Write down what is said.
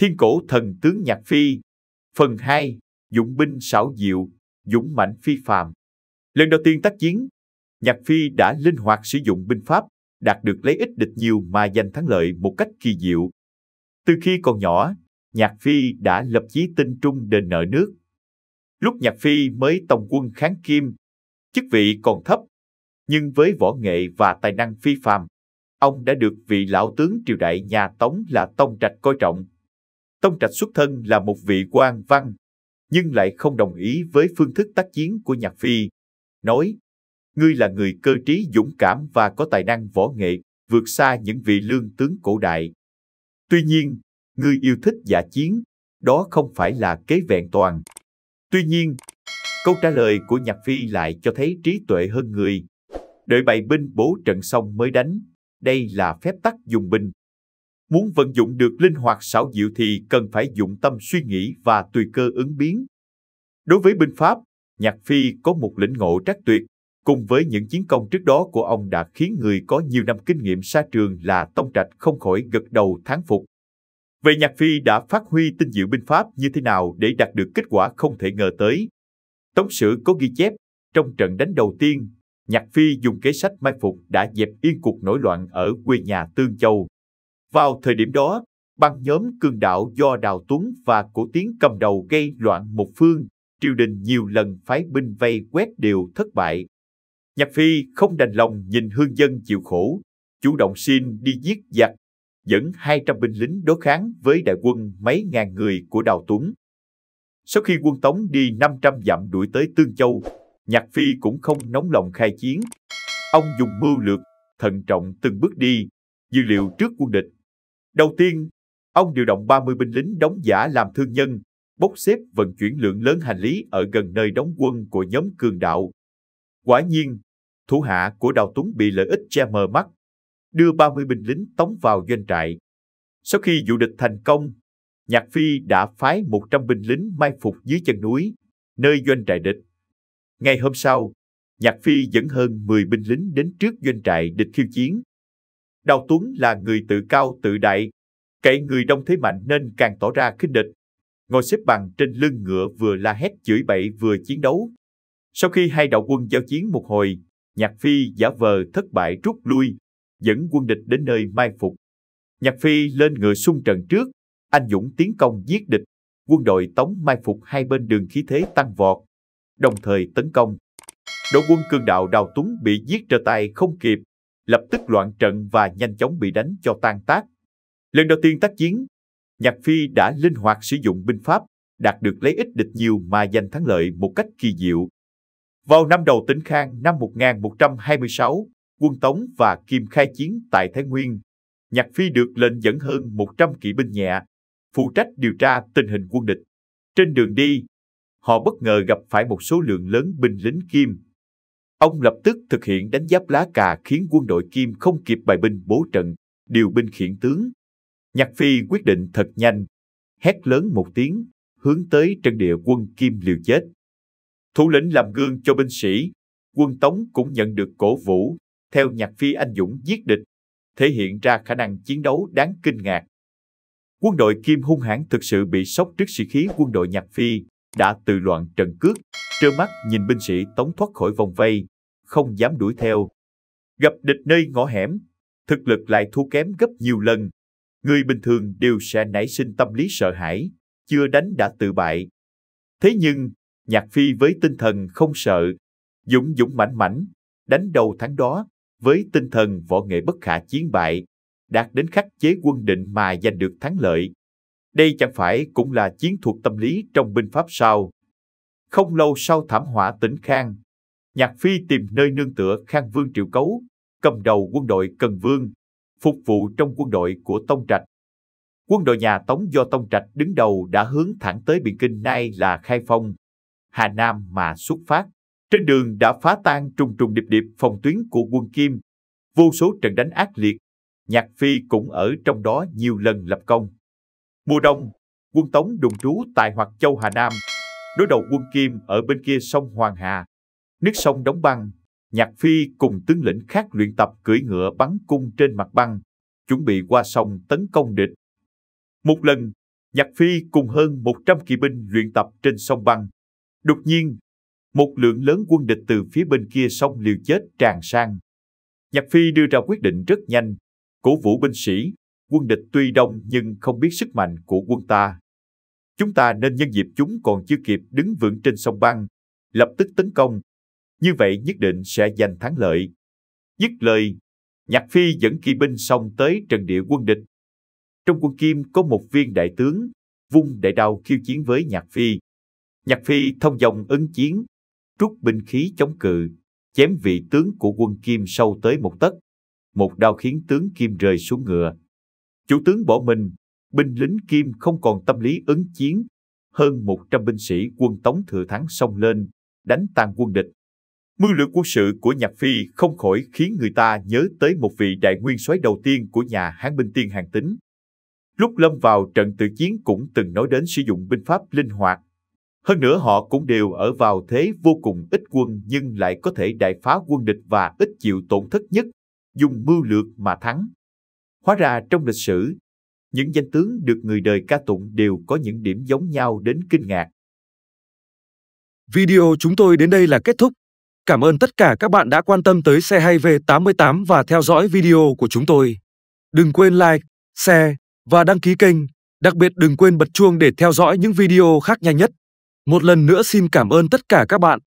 Thiên cổ thần tướng Nhạc Phi Phần 2 Dũng binh xảo diệu, dũng mạnh phi phàm Lần đầu tiên tác chiến, Nhạc Phi đã linh hoạt sử dụng binh pháp, đạt được lấy ít địch nhiều mà giành thắng lợi một cách kỳ diệu. Từ khi còn nhỏ, Nhạc Phi đã lập chí tinh trung đền nợ nước. Lúc Nhạc Phi mới tòng quân kháng kim, chức vị còn thấp, nhưng với võ nghệ và tài năng phi phàm, ông đã được vị lão tướng triều đại nhà Tống là Tông Trạch coi trọng. Tông Trạch xuất thân là một vị quan văn, nhưng lại không đồng ý với phương thức tác chiến của Nhạc Phi. Nói, ngươi là người cơ trí dũng cảm và có tài năng võ nghệ, vượt xa những vị lương tướng cổ đại. Tuy nhiên, ngươi yêu thích giả chiến, đó không phải là kế vẹn toàn. Tuy nhiên, câu trả lời của Nhạc Phi lại cho thấy trí tuệ hơn người. Đợi bày binh bố trận xong mới đánh, đây là phép tắc dùng binh. Muốn vận dụng được linh hoạt xảo diệu thì cần phải dụng tâm suy nghĩ và tùy cơ ứng biến. Đối với binh pháp, Nhạc Phi có một lĩnh ngộ trắc tuyệt, cùng với những chiến công trước đó của ông đã khiến người có nhiều năm kinh nghiệm xa trường là Tông Trạch không khỏi gật đầu thán phục. Vậy Nhạc Phi đã phát huy tinh diệu binh pháp như thế nào để đạt được kết quả không thể ngờ tới? Tống sử có ghi chép, trong trận đánh đầu tiên, Nhạc Phi dùng kế sách mai phục đã dẹp yên cuộc nổi loạn ở quê nhà Tương Châu. Vào thời điểm đó, băng nhóm cương đạo do Đào Tuấn và Cổ Tiến cầm đầu gây loạn một phương, triều đình nhiều lần phái binh vây quét đều thất bại. Nhạc Phi không đành lòng nhìn hương dân chịu khổ, chủ động xin đi giết giặc, dẫn 200 binh lính đối kháng với đại quân mấy ngàn người của Đào Tuấn. Sau khi quân Tống đi 500 dặm đuổi tới Tương Châu, Nhạc Phi cũng không nóng lòng khai chiến. Ông dùng mưu lược, thận trọng từng bước đi, dự liệu trước quân địch Đầu tiên, ông điều động 30 binh lính đóng giả làm thương nhân, bốc xếp vận chuyển lượng lớn hành lý ở gần nơi đóng quân của nhóm cường đạo. Quả nhiên, thủ hạ của Đào Tuấn bị lợi ích che mờ mắt, đưa 30 binh lính tống vào doanh trại. Sau khi vụ địch thành công, Nhạc Phi đã phái 100 binh lính mai phục dưới chân núi, nơi doanh trại địch. Ngày hôm sau, Nhạc Phi dẫn hơn 10 binh lính đến trước doanh trại địch khiêu chiến, Đào Tuấn là người tự cao tự đại, cậy người đông thế mạnh nên càng tỏ ra khinh địch. Ngồi xếp bằng trên lưng ngựa vừa la hét chửi bậy vừa chiến đấu. Sau khi hai đạo quân giao chiến một hồi, Nhạc Phi giả vờ thất bại rút lui, dẫn quân địch đến nơi mai phục. Nhạc Phi lên ngựa xung trận trước, anh Dũng tiến công giết địch, quân đội tống mai phục hai bên đường khí thế tăng vọt, đồng thời tấn công. Đội quân cường đạo Đào Tuấn bị giết trở tay không kịp, lập tức loạn trận và nhanh chóng bị đánh cho tan tác. Lần đầu tiên tác chiến, Nhạc Phi đã linh hoạt sử dụng binh pháp, đạt được lấy ít địch nhiều mà giành thắng lợi một cách kỳ diệu. Vào năm đầu Tĩnh Khang năm 1126, quân Tống và Kim khai chiến tại Thái Nguyên. Nhạc Phi được lệnh dẫn hơn 100 kỵ binh nhẹ, phụ trách điều tra tình hình quân địch. Trên đường đi, họ bất ngờ gặp phải một số lượng lớn binh lính Kim Ông lập tức thực hiện đánh giáp lá cà khiến quân đội Kim không kịp bài binh bố trận, điều binh khiển tướng. Nhạc Phi quyết định thật nhanh, hét lớn một tiếng, hướng tới trận địa quân Kim liều chết. Thủ lĩnh làm gương cho binh sĩ, quân Tống cũng nhận được cổ vũ, theo Nhạc Phi anh dũng giết địch, thể hiện ra khả năng chiến đấu đáng kinh ngạc. Quân đội Kim hung hãn thực sự bị sốc trước sĩ khí quân đội Nhạc Phi, đã tự loạn trận cước, trơ mắt nhìn binh sĩ tống thoát khỏi vòng vây, không dám đuổi theo. Gặp địch nơi ngõ hẻm, thực lực lại thua kém gấp nhiều lần. Người bình thường đều sẽ nảy sinh tâm lý sợ hãi, chưa đánh đã tự bại. Thế nhưng, Nhạc Phi với tinh thần không sợ, dũng dũng mảnh mảnh, đánh đầu thắng đó, với tinh thần võ nghệ bất khả chiến bại, đạt đến khắc chế quân định mà giành được thắng lợi. Đây chẳng phải cũng là chiến thuật tâm lý trong binh pháp sao? Không lâu sau thảm họa tỉnh Khang, Nhạc Phi tìm nơi nương tựa Khang Vương Triệu Cấu, cầm đầu quân đội Cần Vương, phục vụ trong quân đội của Tông Trạch. Quân đội nhà Tống do Tông Trạch đứng đầu đã hướng thẳng tới biển Kinh nay là Khai Phong, Hà Nam mà xuất phát. Trên đường đã phá tan trùng trùng điệp điệp phòng tuyến của quân Kim, vô số trận đánh ác liệt, Nhạc Phi cũng ở trong đó nhiều lần lập công. Mùa đông, quân Tống đồn trú tại Hoạt Châu Hà Nam, đối đầu quân Kim ở bên kia sông Hoàng Hà. Nước sông đóng băng, Nhạc Phi cùng tướng lĩnh khác luyện tập cưỡi ngựa bắn cung trên mặt băng, chuẩn bị qua sông tấn công địch. Một lần, Nhạc Phi cùng hơn 100 kỵ binh luyện tập trên sông băng. Đột nhiên, một lượng lớn quân địch từ phía bên kia sông liều chết tràn sang. Nhạc Phi đưa ra quyết định rất nhanh, cổ vũ binh sĩ, quân địch tuy đông nhưng không biết sức mạnh của quân ta. Chúng ta nên nhân dịp chúng còn chưa kịp đứng vững trên sông băng, lập tức tấn công. Như vậy nhất định sẽ giành thắng lợi. Dứt lời, Nhạc Phi dẫn kỵ binh xong tới trận địa quân địch. Trong quân Kim có một viên đại tướng, vung đại đao khiêu chiến với Nhạc Phi. Nhạc Phi thông dòng ứng chiến, rút binh khí chống cự, chém vị tướng của quân Kim sâu tới một tấc. Một đao khiến tướng Kim rơi xuống ngựa. Chủ tướng bỏ mình, binh lính Kim không còn tâm lý ứng chiến. Hơn 100 binh sĩ quân Tống thừa thắng xông lên, đánh tan quân địch. Mưu lược quân sự của Nhạc Phi không khỏi khiến người ta nhớ tới một vị đại nguyên soái đầu tiên của nhà Hán Minh Tiên Hàng Tính. Lúc lâm vào trận tự chiến cũng từng nói đến sử dụng binh pháp linh hoạt. Hơn nữa họ cũng đều ở vào thế vô cùng ít quân nhưng lại có thể đại phá quân địch và ít chịu tổn thất nhất, dùng mưu lược mà thắng. Hóa ra trong lịch sử, những danh tướng được người đời ca tụng đều có những điểm giống nhau đến kinh ngạc. Video chúng tôi đến đây là kết thúc. Cảm ơn tất cả các bạn đã quan tâm tới xe hay V88 và theo dõi video của chúng tôi. Đừng quên like, share và đăng ký kênh. Đặc biệt đừng quên bật chuông để theo dõi những video khác nhanh nhất. Một lần nữa xin cảm ơn tất cả các bạn.